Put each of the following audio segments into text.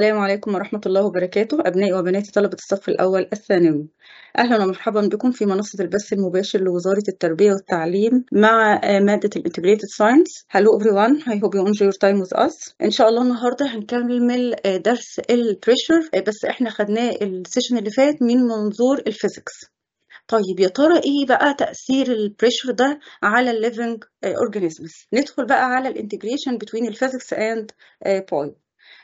السلام عليكم ورحمة الله وبركاته أبنائي وبناتي طلبة الصف الأول الثانوي أهلا ومرحبا بكم في منصة البث المباشر لوزارة التربية والتعليم مع آه، مادة الانتجريتد ساينس هلو everyone I هوب يو enjoy يور تايم وز اس إن شاء الله النهاردة هنكمل آه، درس البريشر آه، بس إحنا خدناه السيشن اللي فات من منظور الفيزيكس طيب يا ترى ايه بقى تاثير البريشر ده على الليفنج اورجانيزمز ندخل بقى على الانتجريشن بتوين الفيزيكس اند بوينت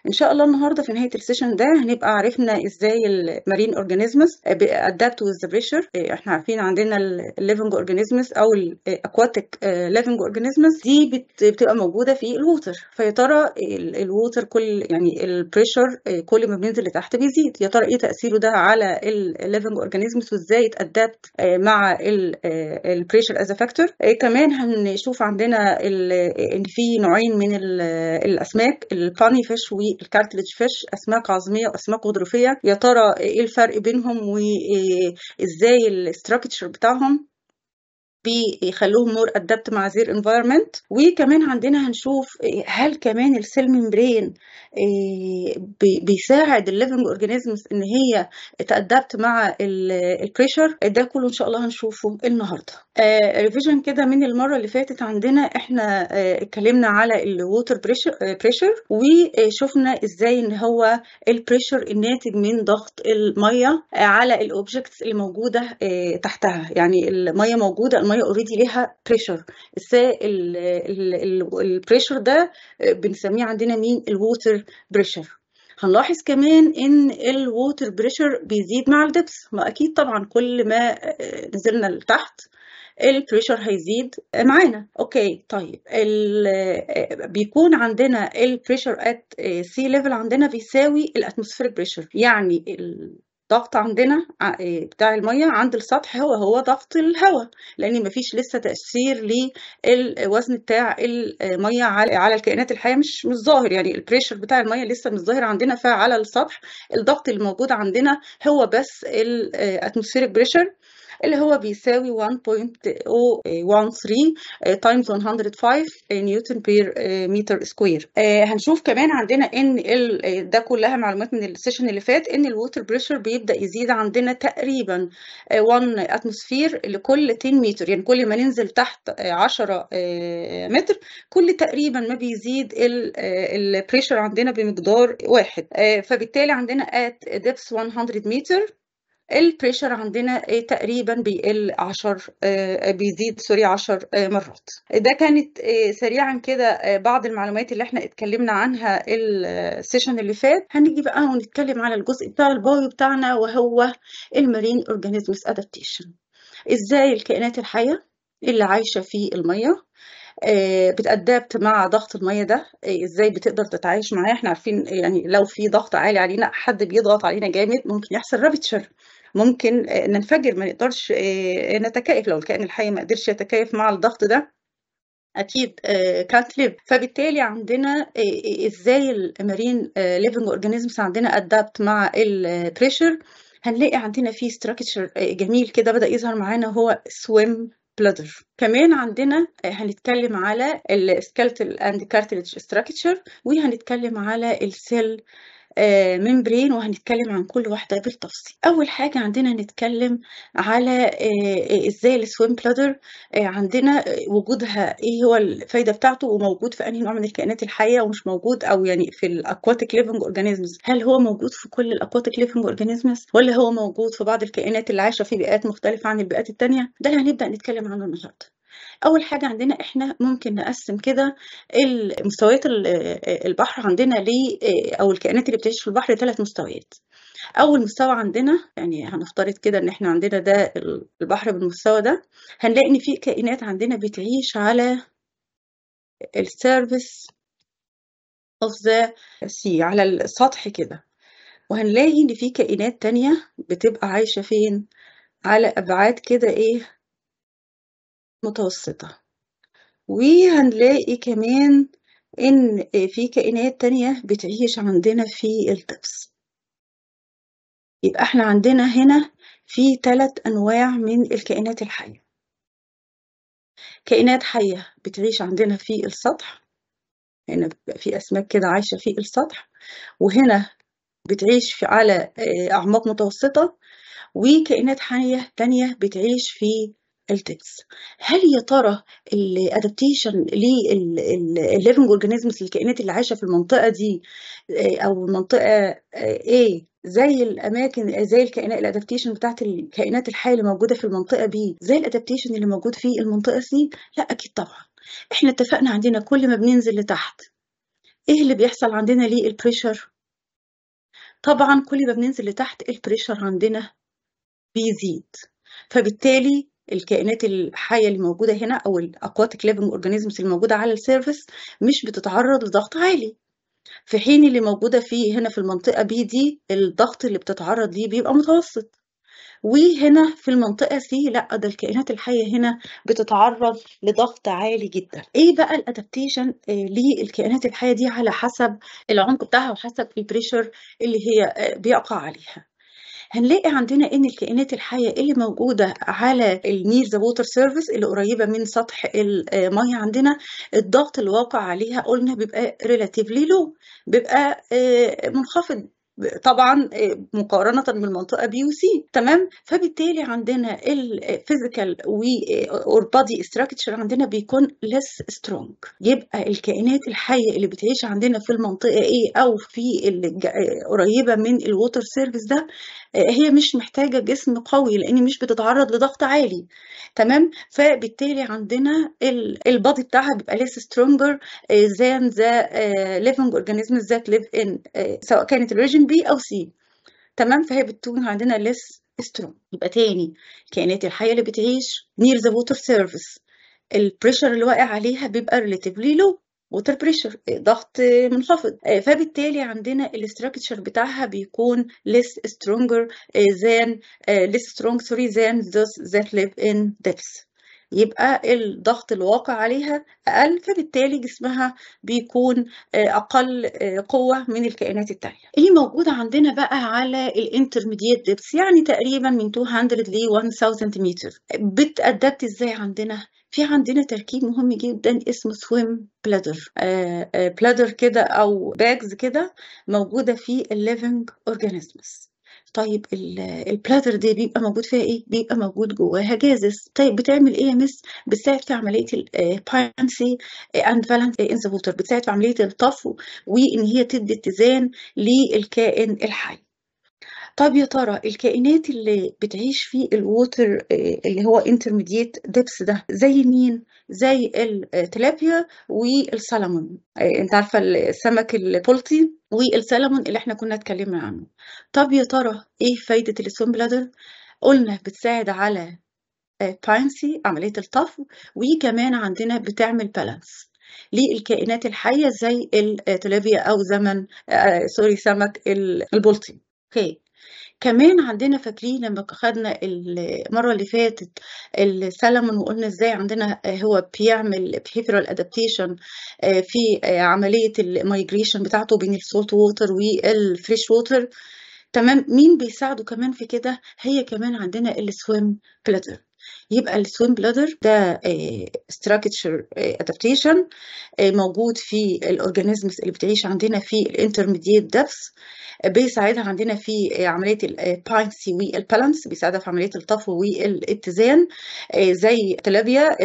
ان شاء الله النهارده في نهايه السيشن ده هنبقى عرفنا ازاي المارين اورجانيزمز ادابت وذ ذا بريشر احنا عارفين عندنا الليفنج اورجانيزمز او الاكواتيك ليفنج اورجانيزمز دي بتبقى موجوده في الووتر فيا ترى الووتر كل يعني البريشر آه، كل ما بننزل لتحت بيزيد يا ترى ايه تاثيره ده على الليفنج اورجانيزمز وازاي اتادبت آه، مع البريشر از فاكتور كمان هنشوف عندنا آه، ان في نوعين من الاسماك الباني فيش الكارتليج فيش أسماك عظمية وأسماك غضروفية يا ترى إيه الفرق بينهم وإزاي الاستراكشر بتاعهم بيخلوهم مور ادابت مع زير انفايرمنت وكمان عندنا هنشوف هل كمان السيل آه، ممبرين بيساعد الليفنج اورجانيزمز ان هي تادابت مع البريشر ده كله ان شاء الله هنشوفه النهارده ريفيجن آه، كده من المره اللي فاتت عندنا احنا آه، اتكلمنا على الووتر بريشر وشفنا ازاي ان هو البريشر الناتج من ضغط الميه على الاوبجكتس موجوده تحتها يعني الميه موجوده الميه الميه اوريدي ليها بريشر البريشر ده بنسميه عندنا مين الووتر بريشر هنلاحظ كمان ان الووتر بريشر بيزيد مع الدبس ما اكيد طبعا كل ما نزلنا لتحت البريشر هيزيد معانا اوكي طيب بيكون عندنا البريشر ات سي ليفل عندنا بيساوي الاتموسفير بريشر يعني ضغط عندنا آه، إيه، بتاع المية عند السطح هو هو ضغط الهواء لأن مفيش لسه تأثير للوزن بتاع المية على الكائنات الحية مش مش ظاهر يعني البريشر بتاع المية لسه مش ظاهر عندنا فعلى السطح الضغط الموجود عندنا هو بس الاتموسفيريك آه، بريشر اللي هو بيساوي 1.013 تايمز 105 نيوتن بير متر سكوير هنشوف كمان عندنا ان ال eh, ده كلها معلومات من السيشن اللي فات ان الووتر بريشر بيبدا يزيد عندنا تقريبا 1 eh, اتموسفير لكل 10 متر يعني كل ما ننزل تحت 10 متر eh, كل تقريبا ما بيزيد البريشر عندنا بمقدار واحد فبالتالي عندنا at depth 100 متر البريشر عندنا إيه تقريبا بيقل 10 آه، بيزيد سوري 10 آه، مرات ده كانت آه، سريعا كده بعض المعلومات اللي احنا اتكلمنا عنها السيشن اللي فات هنيجي بقى ونتكلم على الجزء بتاع البايو بتاعنا وهو المارين اورجانيزمز ادابتيشن ازاي الكائنات الحيه اللي عايشه في الميه بتأدبت مع ضغط الميه ده ازاي بتقدر تتعايش معاه احنا عارفين يعني لو في ضغط عالي علينا حد بيضغط علينا جامد ممكن يحصل رابتشر ممكن آه، ننفجر ما نقدرش آه، آه، نتكيف لو الكائن الحي ما قدرش يتكيف مع الضغط ده اكيد كانت ليف فبالتالي عندنا ازاي المارين ليفنج اورجانيزمز عندنا ادابت مع البريشر هنلاقي عندنا فيه ستراكشر جميل كده بدا يظهر معانا هو سويم بلادر كمان عندنا هنتكلم على السكلتل اند كارتلج ستراكشر وهنتكلم على السيل آه، ممبرين وهنتكلم عن كل واحدة بالتفصيل أول حاجة عندنا نتكلم على آه، آه، إزاي السويم بلادر عندنا وجودها إيه هو الفايدة بتاعته وموجود في أنهي نوع من الكائنات الحية ومش موجود أو يعني في الأكواتيك ليفنج أورجانيزمز هل هو موجود في كل الأكواتيك ليفنج أورجانيزمز ولا هو موجود في بعض الكائنات اللي عايشة في بيئات مختلفة عن البيئات التانية ده اللي هنبدأ نتكلم عنه النهارده أول حاجة عندنا إحنا ممكن نقسم كده مستويات البحر عندنا ليه آه، أو الكائنات اللي بتعيش في البحر ثلاث مستويات أول مستوى عندنا يعني هنفترض كده إن إحنا عندنا ده البحر بالمستوى ده هنلاقي إن في كائنات عندنا بتعيش على السيرفس اوف ذا سي على السطح كده وهنلاقي ان في كائنات تانية بتبقى عايشة فين على ابعاد كده ايه متوسطة، وهنلاقي كمان إن في كائنات تانية بتعيش عندنا في الطقس. يبقى إحنا عندنا هنا في تلات أنواع من الكائنات الحية. كائنات حية بتعيش عندنا في السطح، هنا بيبقى في أسماك كده عايشة في السطح، وهنا بتعيش على آه، أعماق متوسطة، وكائنات حية تانية بتعيش في التكس هل يا ترى الادابتيشن للليفنج اورجانيزمز الكائنات اللي عايشه في المنطقه دي آه، او المنطقه ايه زي الاماكن آه، زي الكائنات الادابتيشن بتاعت الكائنات الحيه اللي موجوده في المنطقه بي زي الادابتيشن اللي موجود في المنطقه سي لا اكيد طبعا احنا اتفقنا عندنا كل ما بننزل لتحت ايه اللي بيحصل عندنا ليه البريشر طبعا كل ما بننزل لتحت البريشر عندنا بيزيد فبالتالي الكائنات الحيه اللي موجوده هنا او الاكواتيك ليفنج اورجانيزمز اللي موجوده على السيرفس مش بتتعرض لضغط عالي في حين اللي موجوده في هنا في المنطقه بي دي الضغط اللي بتتعرض ليه بيبقى متوسط وهنا في المنطقة سي لا ده الكائنات الحية هنا بتتعرض لضغط عالي جدا ايه بقى الادابتيشن آه للكائنات الحية دي على حسب العمق بتاعها وحسب البريشر اللي هي آه بيقع عليها هنلاقي عندنا ان الكائنات الحيه اللي موجوده على النيل ذا ووتر سيرفيس اللي قريبه من سطح الميه آه، عندنا الضغط الواقع عليها قلنا بيبقى ريلاتيفلي لو بيبقى آه، منخفض طبعا آه، مقارنة بالمنطقة بي وسي تمام فبالتالي عندنا الفيزيكال والبادي استراكشر عندنا بيكون لس سترونج يبقى الكائنات الحية اللي بتعيش عندنا في المنطقة ايه او في آه، قريبة من الووتر سيرفيس ده آه، هي مش محتاجة جسم قوي لان مش بتتعرض لضغط عالي تمام فبالتالي عندنا البادي بتاعها بيبقى لس سترونجر than the living organisms that live in سواء كانت الريجن كان بي أو سي تمام فهي بتكون عندنا less strong يبقى تاني الكائنات الحية اللي بتعيش near the water surface البريشر اللي واقع عليها بيبقى relatively low water pressure ضغط منخفض فبالتالي عندنا الاستراكشر بتاعها بيكون less stronger than less strong sorry than those that live in depths يبقى الضغط الواقع عليها أقل فبالتالي جسمها بيكون آه، أقل آه، قوة من الكائنات التانية اللي موجود عندنا بقى على الانترميديت ديبس يعني تقريبا من 200 ل 1000 متر بتأدبت ازاي عندنا في عندنا تركيب مهم جدا اسمه سويم بلادر بلادر كده او باجز كده موجوده في الليفنج اورجانيزمز طيب البلاتر دي بيبقى موجود فيها ايه؟ بيبقى موجود جواها جازز. طيب بتعمل ايه يا مس؟ بتساعد في عمليه الباينسي اند فالانس انز ووتر بتساعد في عمليه الطفو وان هي تدي اتزان للكائن الحي طب يا ترى الكائنات اللي بتعيش في الووتر آه، اللي هو intermediate ديبس ده زي مين؟ زي التلابيا والسلمون، آه، أنتِ عارفة السمك البلطي والسلمون اللي إحنا كنا اتكلمنا عنه. طب يا ترى إيه فايدة الswim bladder؟ قُلنا بتساعد على باينسي آه، عملية الطفو، وكمان عندنا بتعمل بالانس للكائنات الحية زي التلابيا أو زمن سوري سمك البولتي البلطي. أوكي. كمان عندنا فاكرين لما خدنا المرة اللي فاتت السلمون وقلنا ازاي عندنا هو بيعمل behavioral adaptation آه، في عملية المايجريشن بتاعته بين السولت ووتر والفريش ووتر تمام مين بيساعده كمان في كده هي كمان عندنا السويم بلاتر يبقى السوين بلادر ده ستراكتشر آه، ادابتيشن آه، آه، موجود في الاورجانيزمز اللي بتعيش عندنا في الانترميديت دبس بيساعدها عندنا في عمليه الباينسي والبالانس بيساعدها في عمليه الطفو والاتزان زي تلابيا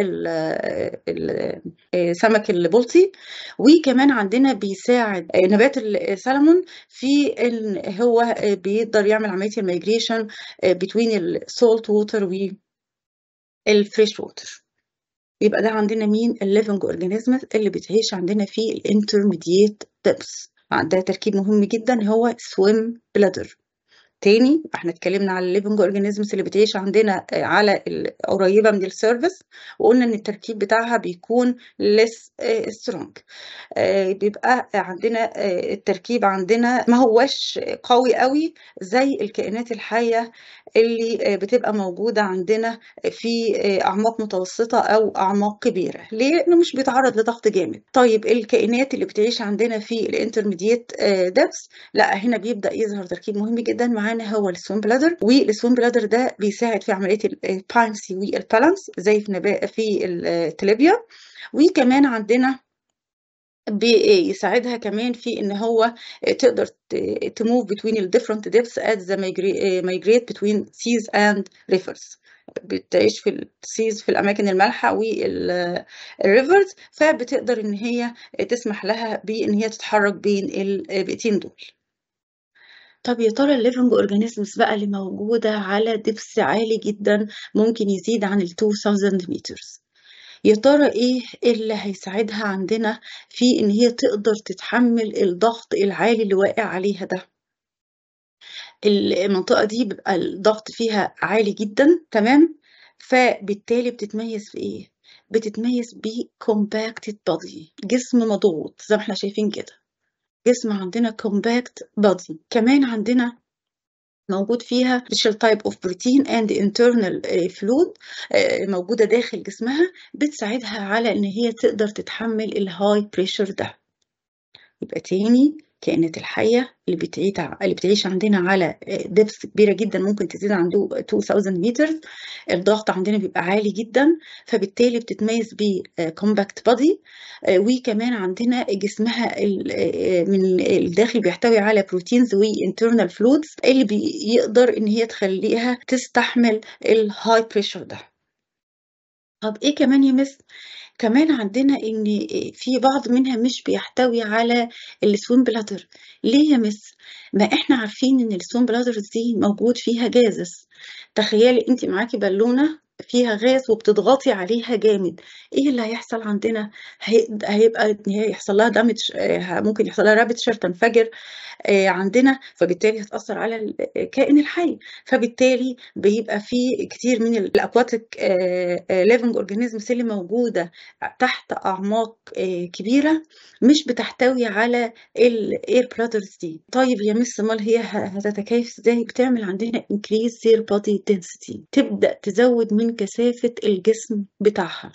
السمك البلطي وكمان عندنا بيساعد نبات السلمون في ان هو بيقدر يعمل عمليه الميجريشن بتوين السولت ووتر و الفريش ووتر يبقى ده عندنا مين الليفنج اورجانيزم اللي بتعيش عندنا في الانترميديت ديبس ده تركيب مهم جدا هو سويم بلادر تاني احنا اتكلمنا على الليفنج اورجانيزمز اللي بتعيش عندنا آه، على قريبه من السيرفس وقلنا ان التركيب بتاعها بيكون ليس سترونج آه، آه، بيبقى عندنا التركيب عندنا ما هوش قوي قوي زي الكائنات الحيه اللي بتبقى موجوده عندنا في اعماق متوسطه او اعماق كبيره ليه لانه مش بيتعرض لضغط جامد طيب الكائنات اللي بتعيش عندنا في الانترميديت دبس لا هنا بيبدا يظهر تركيب مهم جدا معانا معانا هو السوين بلادر والسوين بلادر ده بيساعد في عمليه البايمسي والبالانس زي في في التليبيا وكمان عندنا بيساعدها إيه، كمان في ان هو تقدر تموف between الديفرنت different depths ذا the migrate between seas and rivers بتعيش في السيز في الاماكن المالحه والريفرز فبتقدر ان هي تسمح لها بان هي تتحرك بين البيئتين دول طب يا ترى الليفنج اورجانيزمز بقى اللي موجودة على دبس عالي جدا ممكن يزيد عن ال 2000 متر يا ترى ايه اللي هيساعدها عندنا في ان هي تقدر تتحمل الضغط العالي اللي واقع عليها ده المنطقة دي بيبقى الضغط فيها عالي جدا تمام فبالتالي بتتميز في ايه بتتميز ب بودي جسم مضغوط زي ما احنا شايفين كده جسم عندنا compact body كمان عندنا موجود فيها special type of protein and internal آه، fluid آه، موجودة داخل جسمها بتساعدها على إن هي تقدر تتحمل الهاي بريشر ده يبقى تاني الكائنات الحية اللي بتعيش اللي بتعيش عندنا على دبس آه، كبيرة جدا ممكن تزيد عنده 2000 متر الضغط عندنا بيبقى عالي جدا فبالتالي بتتميز بكومباكت آه، بادي آه، وكمان عندنا جسمها من الداخل بيحتوي على بروتينز وانترنال فلودز اللي بيقدر ان هي تخليها تستحمل الهاي بريشر ده طب ايه كمان يا مس كمان عندنا إن في بعض منها مش بيحتوي على السوين بلادر ليه يا مس؟ ما إحنا عارفين إن السوين بلادر دي موجود فيها جازز تخيلي أنت معاكي بالونة فيها غاز وبتضغطي عليها جامد ايه اللي هيحصل عندنا هيبقى هيحصل يحصل لها دامج آه، ممكن يحصل لها رابتشر تنفجر آه، عندنا فبالتالي هتاثر على الكائن آه، الحي فبالتالي بيبقى في كتير من الاكواتيك ليفنج اورجانيزمز اللي موجوده تحت اعماق كبيره مش بتحتوي على الاير بلادرز دي طيب يا مس مال هي هتتكيف ازاي بتعمل عندنا انكريز سير بادي تبدا تزود من كثافة الجسم بتاعها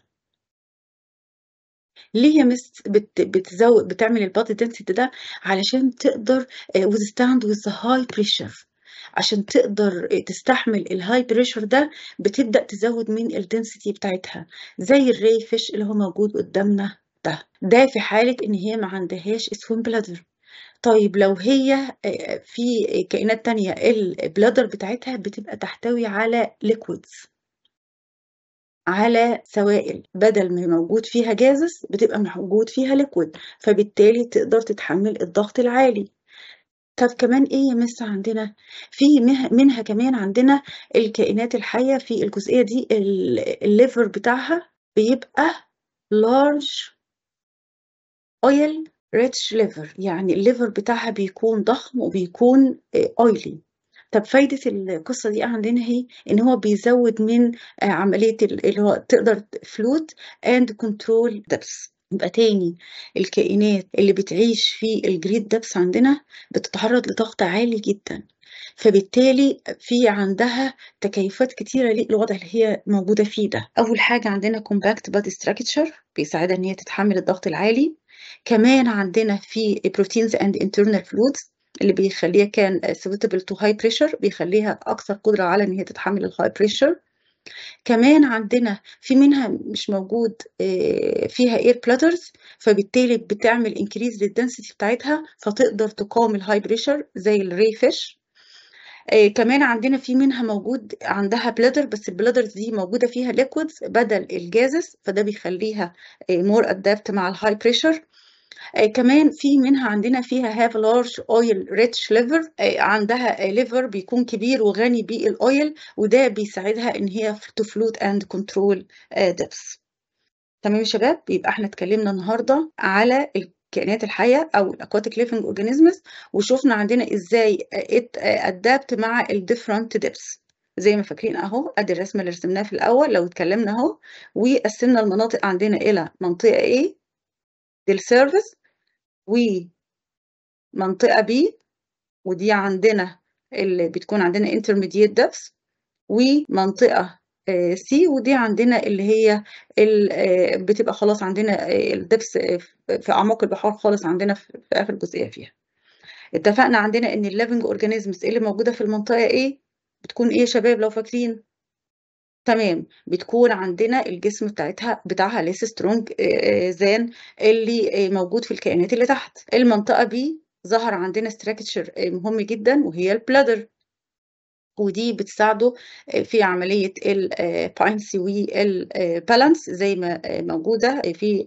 ليه يا مس بتزود بتعمل البادي density ده علشان تقدر آه، withstand with the high pressure عشان تقدر آه، تستحمل الهاي بريشر ده بتبدأ تزود من الدنسيتي بتاعتها زي الري فيش اللي هو موجود قدامنا ده ده في حالة إن هي ما عندهاش سوين بلادر طيب لو هي آه، في كائنات تانية البلادر بتاعتها بتبقى تحتوي على ليكويدز على سوائل بدل ما موجود فيها جازس بتبقى موجود فيها ليكويد فبالتالي تقدر تتحمل الضغط العالي طب كمان ايه يا مس عندنا في منها كمان عندنا الكائنات الحيه في الجزئيه دي الليفر بتاعها بيبقى لارج اويل ريتش ليفر يعني الليفر بتاعها بيكون ضخم وبيكون اويلي آه، طب فايدة القصة دي عندنا هي إن هو بيزود من آه، عملية اللي هو تقدر فلوت and control دبس يبقى تاني الكائنات اللي بتعيش في الجريد دبس عندنا بتتعرض لضغط عالي جدا فبالتالي في عندها تكيفات كتيرة للوضع اللي هي موجودة فيه ده أول حاجة عندنا كومباكت بادي ستراكتشر بيساعدها إن هي تتحمل الضغط العالي كمان عندنا في بروتينز اند انترنال فلودز اللي بيخليها كان suitable to high pressure بيخليها أكثر قدرة على إن هي تتحمل الهاي بريشر كمان عندنا في منها مش موجود آه، فيها اير بلاترز فبالتالي بتعمل انكريز للدنسيتي بتاعتها فتقدر تقاوم الهاي بريشر زي الري فيش آه، كمان عندنا في منها موجود عندها بلادر بس البلادرز دي موجوده فيها ليكويدز بدل الجازز فده بيخليها مور آه، ادابت مع الهاي بريشر آه كمان في منها عندنا فيها have large oil rich ليفر آه، عندها ليفر آه، بيكون كبير وغني بالاويل وده بيساعدها ان هي to float and control آه، depths تمام يا شباب يبقى احنا اتكلمنا النهارده على الكائنات الحيه او الاكواتيك ليفنج اورجانيزمز وشفنا عندنا ازاي ادابت مع الديفرنت ديبس زي ما فاكرين اهو ادي الرسمه اللي رسمناها في الاول لو اتكلمنا اهو وقسمنا المناطق عندنا الى منطقه A سيرفيس ومنطقة B ودي عندنا اللي بتكون عندنا intermediate depth ومنطقة آه، C ودي عندنا اللي هي اللي آه، بتبقى خلاص عندنا آه، الدبس في اعماق البحار خالص عندنا في اخر جزئيه فيها اتفقنا عندنا ان الليفنج اورجانيزمز اللي موجوده في المنطقه ايه بتكون ايه يا شباب لو فاكرين تمام بتكون عندنا الجسم بتاعتها بتاعها ليس سترونج آه، آه، زان اللي آه، موجود في الكائنات اللي تحت المنطقه بي ظهر عندنا ستراكشر مهم جدا وهي البلادر ودي بتساعده آه، في عملية الباينسي آه، والبالانس آه، زي ما موجودة في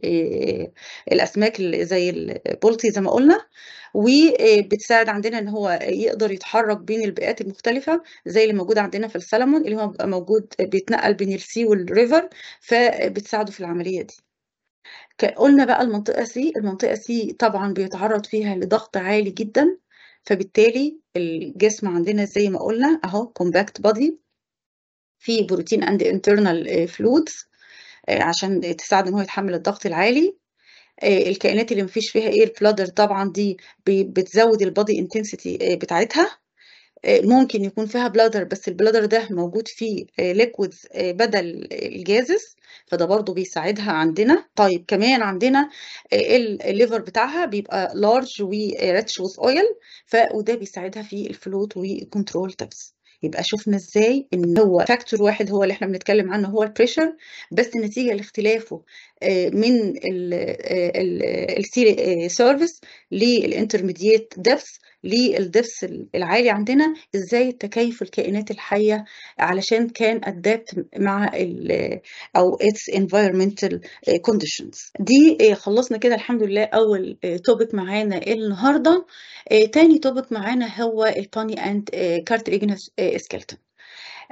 الأسماك زي البولتي زي ما قلنا وبتساعد عندنا ان هو يقدر يتحرك بين البيئات المختلفه زي اللي موجود عندنا في السلمون اللي هو بيبقى موجود بيتنقل بين السي والريفر فبتساعده في العمليه دي قلنا بقى المنطقه سي المنطقه سي طبعا بيتعرض فيها لضغط عالي جدا فبالتالي الجسم عندنا زي ما قلنا اهو كومباكت بادي في بروتين اند انترنال فلودز عشان تساعد ان هو يتحمل الضغط العالي آه، الكائنات اللي مفيش فيها اير بلادر طبعا دي بتزود البادي انتنسيتي آه، بتاعتها آه، ممكن يكون فيها بلادر بس البلادر ده موجود فيه ليكويدز آه، آه، بدل الجازز فده برضو بيساعدها عندنا طيب كمان عندنا الليفر بتاعها بيبقى لارج وريتش وذ اويل وده بيساعدها في الفلوت وكنترول تبس يبقى شفنا ازاي ان هو فاكتور واحد هو اللي احنا بنتكلم عنه هو البريشر بس نتيجه لاختلافه من السيري سيرفيس للانترميديت ديبث للضرس العالي عندنا ازاي تكيف الكائنات الحيه علشان كان ادابت مع آه، او اتس انفايرمنتال كونديشنز دي آه، خلصنا كده الحمد لله اول توبيك آه، معانا النهارده تاني توبيك معانا هو الباني اند كارتيجنس سكيلتون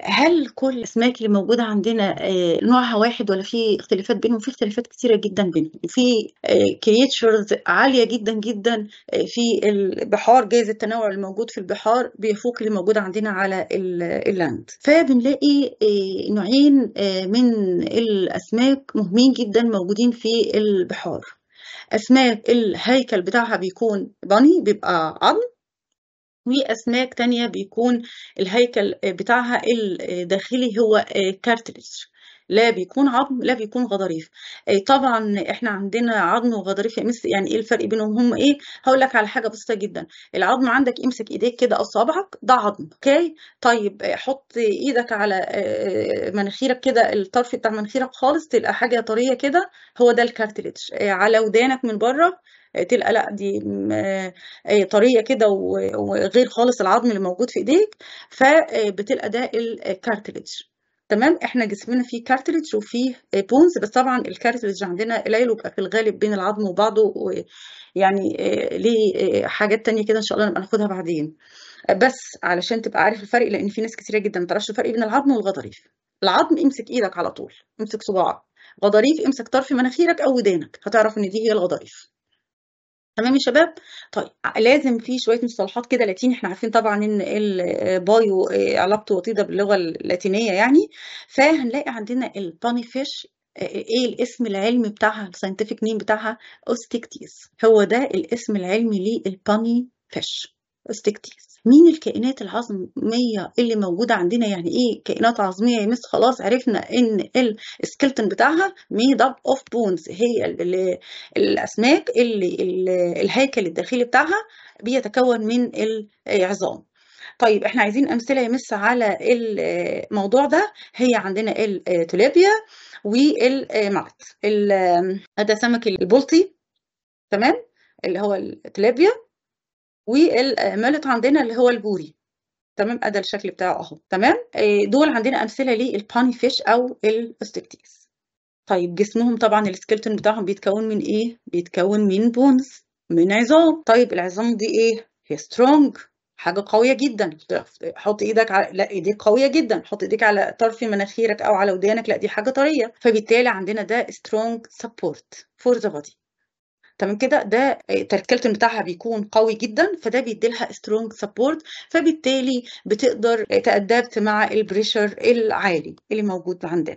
هل كل الاسماك اللي موجوده عندنا آه، نوعها واحد ولا في اختلافات بينهم في اختلافات كتيره جدا بينهم في كريتشرز آه، عاليه جدا جدا آه، في البحار جايز التنوع الموجود في البحار بيفوق اللي موجود عندنا على اللاند فبنلاقي نوعين من الاسماك مهمين جدا موجودين في البحار اسماك الهيكل بتاعها بيكون بني بيبقى عظم وأسماك تانية بيكون الهيكل بتاعها الداخلي هو كارتليج لا بيكون عظم لا بيكون غضاريف آه، طبعا احنا عندنا عظم وغضاريف يعني ايه الفرق بينهم هم ايه هقول لك على حاجه بسيطه جدا العظم عندك امسك ايديك كده اصابعك ده عظم اوكي طيب آه، حط ايدك على آه، مناخيرك كده الطرف بتاع مناخيرك خالص تلقى حاجه طريه كده هو ده الكارتليج على ودانك من بره تلقى لا دي طريه كده وغير خالص العظم اللي موجود في ايديك فبتلقى ده الكارتليج تمام احنا جسمنا فيه كارتريج وفيه بونز آه، بس طبعا الكارتريج عندنا قليل وبقى في الغالب بين العظم وبعضه يعني ليه آه، حاجات تانية كده ان شاء الله نبقى ناخدها بعدين بس علشان تبقى عارف الفرق لان في ناس كتير جدا ما تعرفش الفرق بين العظم والغضاريف العظم امسك ايدك على طول امسك صباعك غضاريف امسك طرف مناخيرك او ودانك هتعرف ان دي هي الغضاريف تمام يا شباب؟ طيب لازم في شوية مصطلحات كده لاتيني احنا عارفين طبعا ان البايو آه، آه، علاقته وطيدة باللغة اللاتينية يعني فهنلاقي عندنا الباني آه، فيش ايه الاسم العلمي بتاعها الساينتفك نيم بتاعها اوستيكتيس هو ده الاسم العلمي للباني فيش استكتيس مين الكائنات العظميه اللي موجوده عندنا يعني ايه كائنات عظميه يا يعني مس خلاص عرفنا ان السكلتن بتاعها ميد اب اوف بونز هي الاسماك اللي الهيكل الداخلي بتاعها بيتكون من العظام طيب احنا عايزين امثله يمس على الموضوع ده هي عندنا التولابيا والملت ده سمك البلطي تمام اللي هو التلابيا والمالت عندنا اللي هو البوري تمام ادى الشكل بتاعه اهو تمام آه، دول عندنا امثله للباني فيش او الاستكتيس طيب جسمهم طبعا السكلتون بتاعهم بيتكون من ايه بيتكون من بونز من عظام طيب العظام دي ايه هي سترونج حاجه قويه جدا حط ايدك على لا ايديك قويه جدا حط ايديك على طرف مناخيرك او على ودانك لا دي حاجه طريه فبالتالي عندنا ده سترونج سبورت فور ذا بودي تمام كده ده الكالتون بتاعها بيكون قوي جدا فده بيدي لها سترونج سبورت فبالتالي بتقدر تأدبت مع البريشر العالي اللي موجود عندنا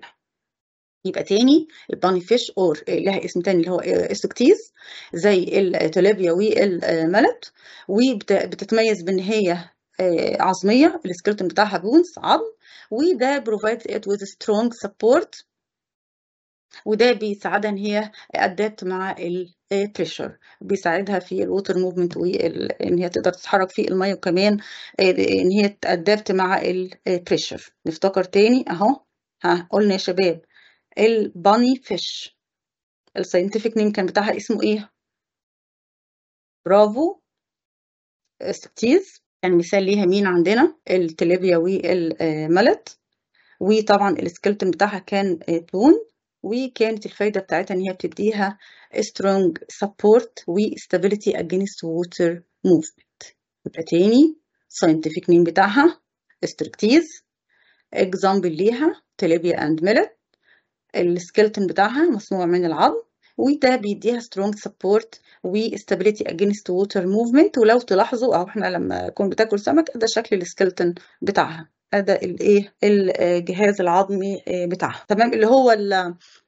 يبقى تاني الباني فيش اور لها اسم تاني اللي هو السكتيز زي التلابيا والملت وبتتميز بان هي آه، عظميه السكلتون بتاعها بونز عظم وده provides ات وذ سترونج سبورت وده بيساعدها ان هي ادابت مع البريشر بيساعدها في الووتر موفمنت وان هي تقدر تتحرك في الميه وكمان آه، ان هي تادبت مع البريشر نفتكر تاني اهو ها قلنا يا شباب الباني فيش الساينتفك نيم كان بتاعها اسمه ايه برافو ستيز كان مثال ليها مين عندنا التليبيا والملت آه، وطبعا السكلتن بتاعها كان تون آه، وكانت الفايدة بتاعتها إن هي بتديها strong support و stability against water movement يبقى تاني scientific name بتاعها استركتيز example ليها تلابيا and ميلت. السكيلتون بتاعها مصنوع من العظم وده بيديها strong support و stability against water movement ولو تلاحظوا اهو احنا لما كنا بتاكل سمك ده شكل السكيلتون بتاعها اداء الايه الجهاز آه، العظمي آه، بتاعها تمام اللي هو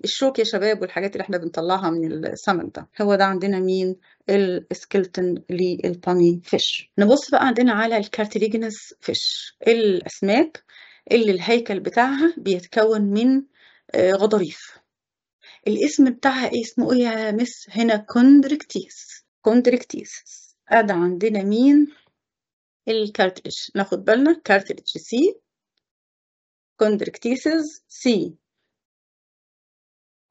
الشوك يا شباب والحاجات اللي احنا بنطلعها من السمك ده هو ده عندنا مين السكلتن للباني فيش نبص بقى عندنا على الكارتليجنس فيش الاسماك اللي الهيكل بتاعها بيتكون من آه، غضاريف الاسم بتاعها إيه؟ اسمه ايه يا مس هنا كوندريكتيس كوندريكتيس ادي عندنا مين الكارتريج ناخد بالنا كارتريج سي كوندركتيسز سي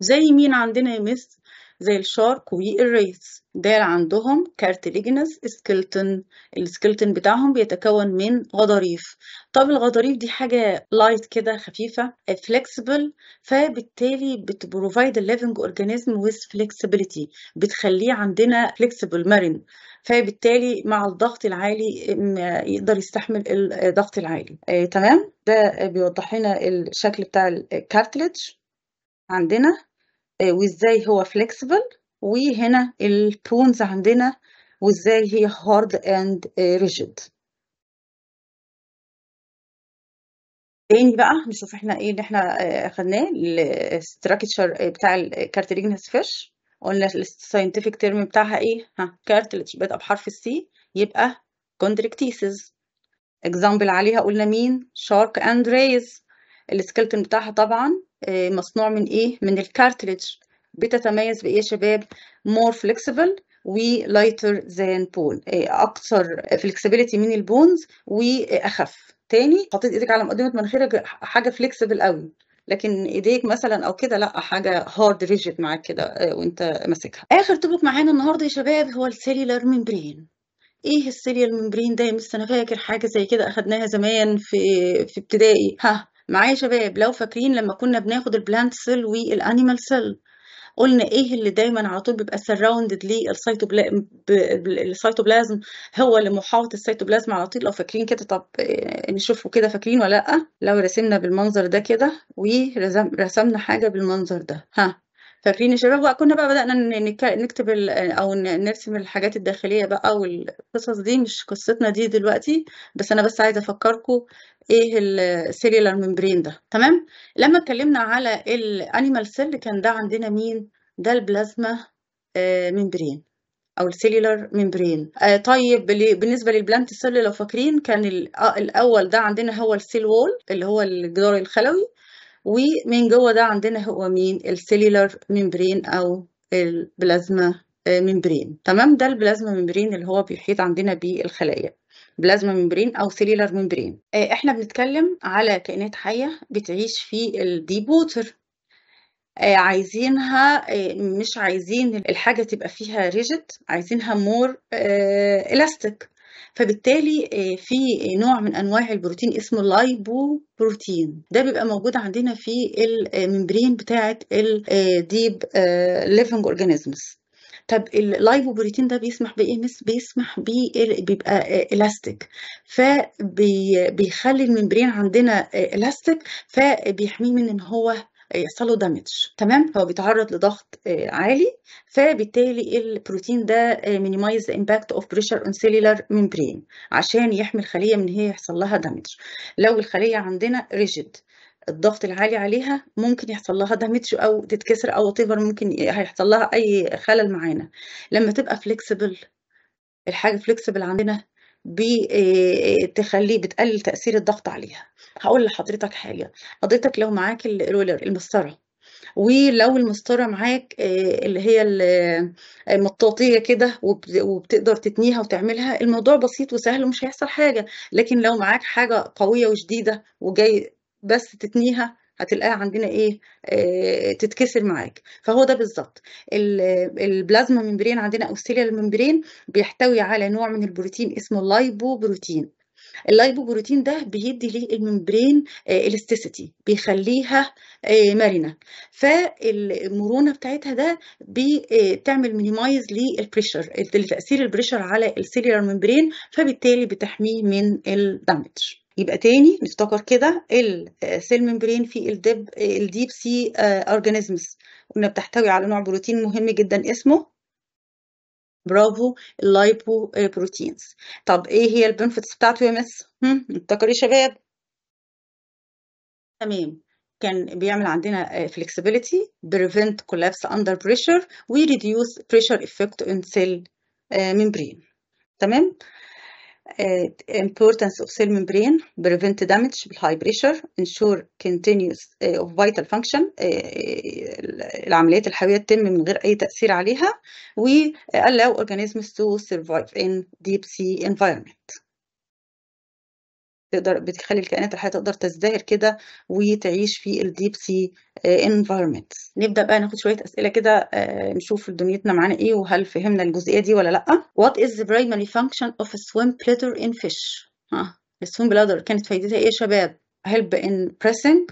زي مين عندنا يا مس زي الشارك الريس دال عندهم كارتليجنس سكلتن السكلتن بتاعهم بيتكون من غضاريف طب الغضاريف دي حاجة لايت كده خفيفة فليكسبل فبالتالي بتبروفايد الليفنج اورجانيزم ويز فليكسبيليتي بتخليه عندنا فليكسبل مرن فبالتالي مع الضغط العالي يقدر يستحمل الضغط العالي آه، تمام ده بيوضح لنا الشكل بتاع الكارتليج عندنا آه، وازاي هو فليكسبل وهنا البونز عندنا وازاي هي هارد اند ريجيد تاني بقى نشوف احنا ايه اللي احنا آه، اخدناه الاستراكشر آه، بتاع الكارتليجنس فيش قلنا الساينتفك تيرم بتاعها ايه ها كارتلج بدأ بحرف السي يبقى كوندريكتيسز اكزامبل عليها قلنا مين شارك اند ريز السكلتون بتاعها طبعا آه، مصنوع من ايه من الكارتريج بتتميز بايه يا شباب مور flexible ولايتر ذان بون اكثر فليكسيبيليتي من البونز واخف تاني حطيت ايدك على مقدمه مناخيرك حاجه فليكسيبل قوي لكن ايديك مثلا او كده لا حاجه هارد ريجيد معاك كده آه، وانت ماسكها اخر توبك معانا النهارده يا شباب هو السيلولار ممبرين ايه السيليال ممبرين ده يا مستر انا فاكر حاجه زي كده اخدناها زمان في في ابتدائي ها معايا يا شباب لو فاكرين لما كنا بناخد البلانت سيل والانيمال سيل قلنا ايه اللي دايما على طول بيبقى سراوندد للسيتوبلازم هو اللي محاوط السيتوبلازم على طول لو فاكرين كده طب آه، نشوفه كده فاكرين ولا لا لو رسمنا بالمنظر ده كده ورسمنا حاجه بالمنظر ده ها فاكرين يا شباب بقى كنا بقى بدأنا نكتب أو نرسم الحاجات الداخلية بقى والقصص دي مش قصتنا دي دلوقتي بس أنا بس عايزة أفكركم إيه السيلولار ممبرين ده تمام لما اتكلمنا على الأنيمال سيل كان ده عندنا مين ده البلازما آه، ممبرين او السيلولار ممبرين آه، طيب بالنسبه للبلانت سيل لو فاكرين كان آه، الاول ده عندنا هو السيل وول اللي هو الجدار الخلوي ومن جوه ده عندنا هو مين السيلولار ممبرين او البلازما ممبرين آه، تمام ده البلازما ممبرين اللي هو بيحيط عندنا بالخلايا بلازما ممبرين او سيلولار آه، ممبرين احنا بنتكلم على كائنات حيه بتعيش في الديب ووتر آه، عايزينها مش عايزين الحاجة تبقى فيها ريجت عايزينها مور إلاستيك فبالتالي آه، في نوع من انواع البروتين اسمه اللايبو بروتين ده بيبقى موجود عندنا في الممبرين بتاعه الديب ليفنج اورجانيزمز طب اللايبوبروتين ده بيسمح بايه بيسمح بيبقى الاستيك آه، فبيخلي الممبرين عندنا الاستيك آه، فبيحميه من ان هو يحصل له دامج تمام هو بيتعرض لضغط آه، عالي فبالتالي البروتين ده مينيمايز امباكت اوف بريشر اون سيلولار ميمبرين عشان يحمي الخليه من هي يحصل لها دامج لو الخليه عندنا ريجيد الضغط العالي عليها ممكن يحصل لها دامج او تتكسر او تيفر ممكن هيحصل لها اي خلل معانا لما تبقى فليكسبل الحاجه فليكسبل عندنا بتخليه آه، آه، بتقلل تاثير الضغط عليها هقول لحضرتك حاجة، حضرتك لو معاك الرولر المسطرة، ولو المسطرة معاك آه، اللي هي المطاطيه كده وبتقدر تتنيها وتعملها، الموضوع بسيط وسهل ومش هيحصل حاجة، لكن لو معاك حاجة قوية وشديدة وجاي بس تتنيها هتلاقيها عندنا إيه، آه تتكسر معاك، فهو ده بالظبط البلازما ممبرين عندنا أو السيليا membrane بيحتوي على نوع من البروتين اسمه اللايبوبروتين. اللايبوبروتين ده بيدي للممبرين الاستيسيتي آه، بيخليها آه، مرنه فالمرونه بتاعتها ده آه، بتعمل مينيمايز للبريشر تاثير البريشر على السيلولار ممبرين فبالتالي بتحميه من الدامج يبقى تاني نفتكر كده السيل ممبرين في الديب الديب سي اورجانيزمز قلنا بتحتوي على نوع بروتين مهم جدا اسمه برافو اللايبو بروتينز طب ايه هي البنفتس بتاعته يا مس افتكر يا شباب تمام كان بيعمل عندنا flexibility prevent collapse under pressure و reduce pressure effect in cell e, membrane تمام Uh, importance of cell membrane, prevent damage with high pressure, ensure continuous uh, of vital function uh, العمليات الحيوية تتم من غير أي تأثير عليها و allow organisms to survive in deep sea environment. تقدر بتخلي الكائنات الحية تقدر تزدهر كده وتعيش في الديب سي انفايرمنت نبدا بقى ناخد شويه اسئله كده آه, نشوف دنيتنا معانا ايه وهل فهمنا الجزئيه دي ولا لا what is the primary function of a swim bladder in fish ها السويم بلادر كانت فايدتها ايه يا شباب هيلب ان بريسنج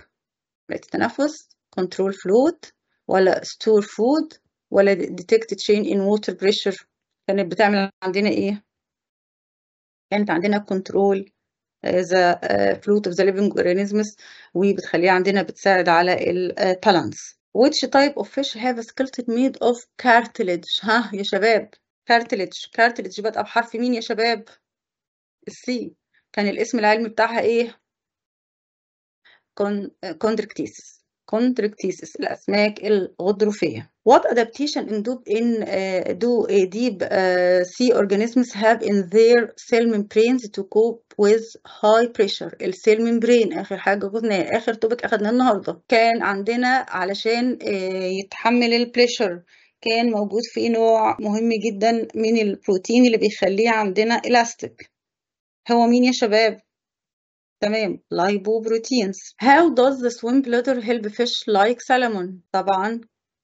التنفس كنترول فلوت ولا ستور فود ولا ديتكت تشين ان ووتر بريشر كانت بتعمل عندنا ايه كانت عندنا كنترول ذا فلوت اوف ذا ليفنج اورجانيزمز وبتخليها عندنا بتساعد على البالانس uh, which type of fish have a skeleton made of cartilage ها يا شباب cartilage cartilage بدأ بحرف مين يا شباب السي كان الاسم العلمي بتاعها ايه كوندركتيسس كوندركتيسس uh, الاسماك الغضروفيه What adaptation in do, in, uh, do a deep uh, sea organisms have in their cell membranes to cope with high pressure cell membrane آخر حاجة خدناها آخر توبك أخدناه النهاردة كان عندنا علشان uh, يتحمل pressure كان موجود فيه نوع مهم جدا من البروتين اللي بيخليه عندنا إلاستيك هو مين يا شباب؟ تمام لايبوبروتينز How does the swim bladder help fish like salmon؟ طبعا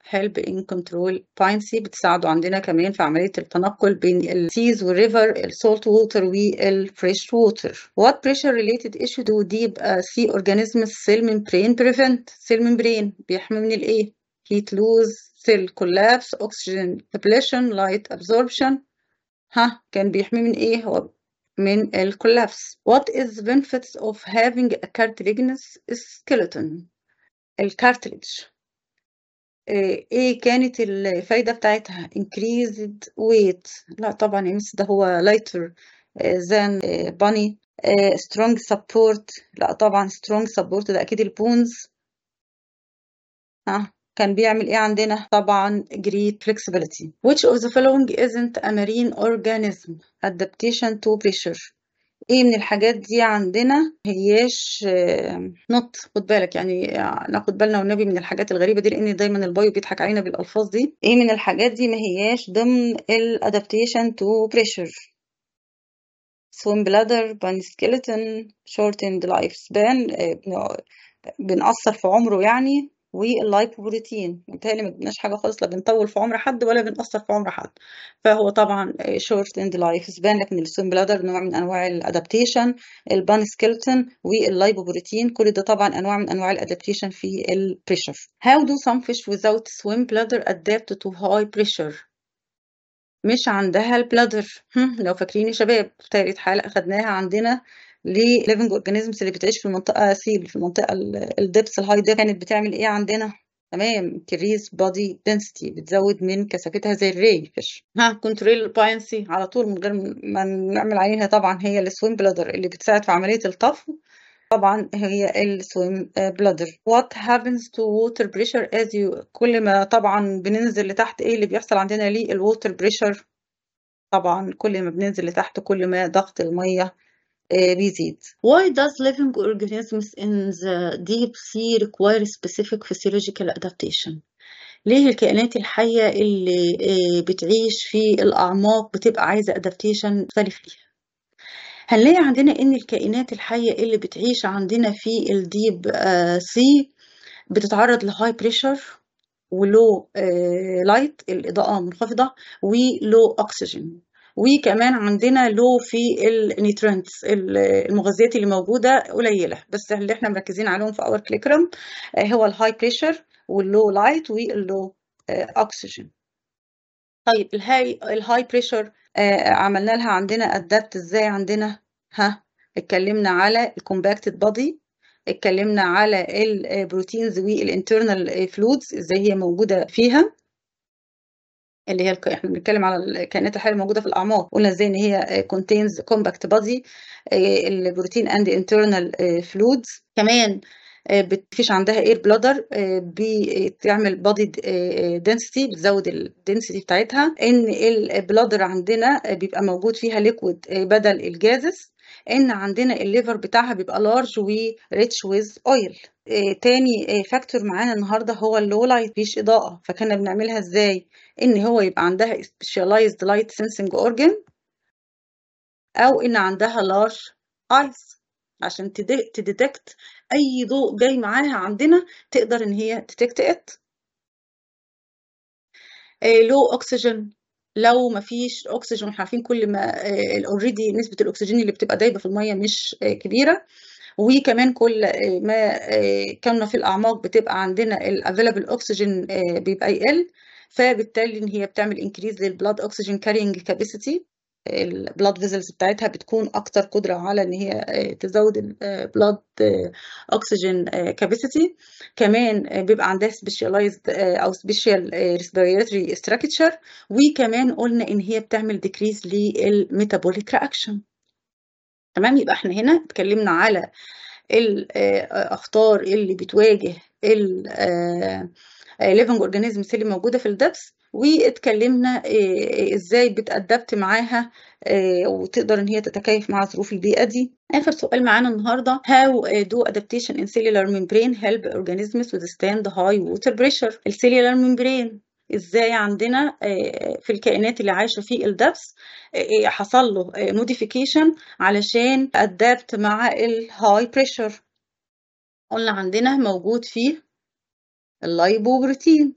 help in control pine sea بتساعده عندنا كمان في عملية التنقل بين seas salt water و ووتر fresh water What pressure related issue do deep uh, sea organisms cell membrane prevent? cell membrane بيحمي من الايه؟ heat loss, cell collapse, oxygen depletion, light absorption. ها كان بيحمي من ايه؟ هو من collapse What is the benefits of having a cartilaginous skeleton? cartilage إيه كانت الفايدة بتاعتها increased weight لأ طبعًا يا ده هو lighter than bunny strong support لأ طبعًا strong support ده أكيد الbones. ها، كان بيعمل إيه عندنا؟ طبعًا great flexibility. Which of the following isn't a marine organism adaptation to pressure ايه من الحاجات دي عندنا هياش آه، نط خد بالك يعني ناخد بالنا والنبي من الحاجات الغريبه دي لان دايما البايو بيضحك علينا بالالفاظ دي ايه من الحاجات دي ما هياش ضمن الادابتيشن تو بريشر swim bladder بان skeleton shortened life span آه، بنقصر في عمره يعني واللايبوبروتين متهيألي ما جبناش حاجة خالص لا بنطول في عمر حد ولا بنأثر في عمر حد فهو طبعا شورت اند لايف سبان لكن السون بلادر نوع من أنواع الأدابتيشن البان سكيلتون واللايبوبروتين كل ده طبعا أنواع من أنواع الأدابتيشن في البريشر هاو دو some فيش without swim bladder adapt to high pressure مش عندها البلادر لو فاكرين يا شباب تالت حلقة خدناها عندنا لليفنج اورجانيزمز اللي بتعيش في المنطقه سيل في المنطقه الدبس الهاي ده كانت بتعمل ايه عندنا تمام كريز بادي density بتزود من كثافتها زي الري فيش ها كنترول باينسي على طول من غير ما نعمل عليها طبعا هي السويم بلادر اللي بتساعد في عمليه الطفو طبعا هي السويم بلادر وات هابنز تو ووتر بريشر از يو كل ما طبعا بننزل لتحت ايه اللي بيحصل عندنا ليه الووتر بريشر طبعا كل ما بننزل لتحت كل ما ضغط الميه بيزيد. Why does living organisms in the deep sea require specific physiological adaptation؟ ليه الكائنات الحية اللي آه، بتعيش في الأعماق بتبقى عايزة adaptation مختلف ليها؟ هنلاقي عندنا إن الكائنات الحية اللي بتعيش عندنا في الديب سي آه، بتتعرض لهاي بريشر ولو لايت الإضاءة منخفضة ولو أكسجين وكمان عندنا لو في النيوترينتس المغذيات اللي موجوده قليله بس اللي احنا مركزين عليهم في اور آه، كليكرم هو الهاي بريشر واللو لايت واللو اكسجين طيب الهاي الهاي بريشر عملنا لها عندنا ادابت ازاي عندنا ها اتكلمنا على الكومباكتد بودي اتكلمنا على البروتينز والانترنال فلودز ازاي هي موجوده فيها اللي هي احنا بنتكلم على الكائنات الحيه الموجوده في الاعماق قلنا ازاي ان هي كونتينز كومباكت بادي البروتين اند انترنال فلودز كمان آه، بتفيش عندها اير آه، بلادر بتعمل بادي دنسيتي آه، بتزود الدنسيتي بتاعتها ان البلادر عندنا بيبقى موجود فيها ليكويد بدل الجازس ان عندنا الليفر بتاعها بيبقى لارج وريتش ويز اويل آه، تاني فاكتور آه، معانا النهارده هو اللو لايت مفيش اضاءه فكنا بنعملها ازاي ان هو يبقى عندها سبيشاليزد لايت سنسنج اورجن او ان عندها لارش ايز عشان تديتكت اي ضوء جاي معاها عندنا تقدر ان هي تديتكت ات لو اكسجين لو مفيش اكسجين عارفين كل ما آه، الاوريدي نسبه الاكسجين اللي بتبقى دايبه في الميه مش كبيره وكمان كل آه، ما آه، كنا في الاعماق بتبقى عندنا الافيلابل اوكسجين آه، بيبقى يقل فبالتالي ان هي بتعمل انكريز للبلاد اوكسجين كارينج كاباسيتي البلاد فيزلز بتاعتها بتكون اكتر قدره على ان هي تزود البلاد اوكسجين كاباسيتي كمان بيبقى عندها سبيشاليزد او سبيشال ريسبيراتوري ستراكشر وكمان قلنا ان هي بتعمل ديكريز للميتابوليك رياكشن تمام يبقى احنا هنا اتكلمنا على الاخطار آه، اللي بتواجه الليفنج اورجانيزمز آه، آه، اللي موجوده في الدبس واتكلمنا ازاي بتأدبت معاها وتقدر ان هي تتكيف مع ظروف البيئه دي اخر سؤال معانا النهارده how do adaptation in cellular membrane help organisms withstand high water pressure السيلولار membrane ازاي عندنا آه، في الكائنات اللي عايشه في الدبس آه، آه، حصل له موديفيكيشن علشان ادابت مع الهاي بريشر قلنا عندنا موجود فيه اللايبوبروتين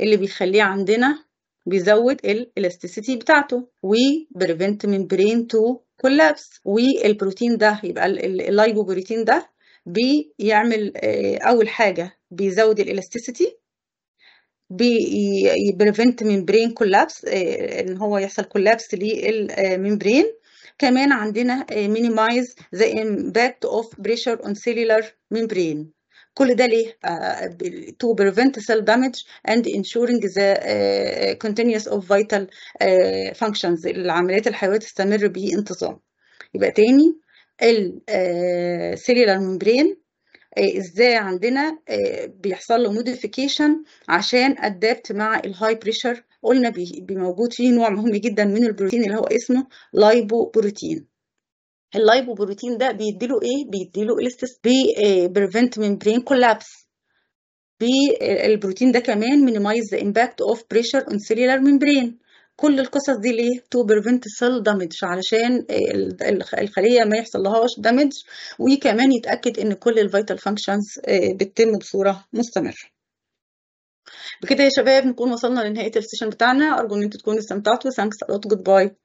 اللي بيخليه عندنا بيزود الالاستيسيتي بتاعته وبريفنت ممبرين تو كولابس والبروتين ده يبقى اللايبوبروتين ده بيعمل اول حاجه بيزود الالاستيسيتي بيبريفنت ممبرين كولابس ان هو يحصل كولابس للممبرين كمان عندنا minimize the impact of pressure on cellular membrane كل ده ليه uh, to prevent cell damage and ensuring the uh, continuous of vital uh, functions العمليات الحيوية تستمر بانتظام يبقى تاني السيلولار ممبرين آه، ازاي عندنا آه، بيحصل له موديفيكيشن عشان ادابت مع الهاي بريشر قلنا بموجود فيه نوع مهم جدا من البروتين اللي هو اسمه لايبو بروتين اللايبو بروتين ده بيديله ايه بيديله بي بريفنت ميمبرين كولابس البروتين ده كمان minimize the impact of pressure on cellular membrane كل القصص دي ليه تو بريفنت سيل دامج علشان الخليه ما يحصل لهاش دامج وكمان يتاكد ان كل الفيتال فانكشنز آه، بتتم بصوره مستمره بكده يا شباب نكون وصلنا لنهايه السيشن بتاعنا ارجو ان انتوا تكونوا استمتعتوا ثانكس لوت جود باي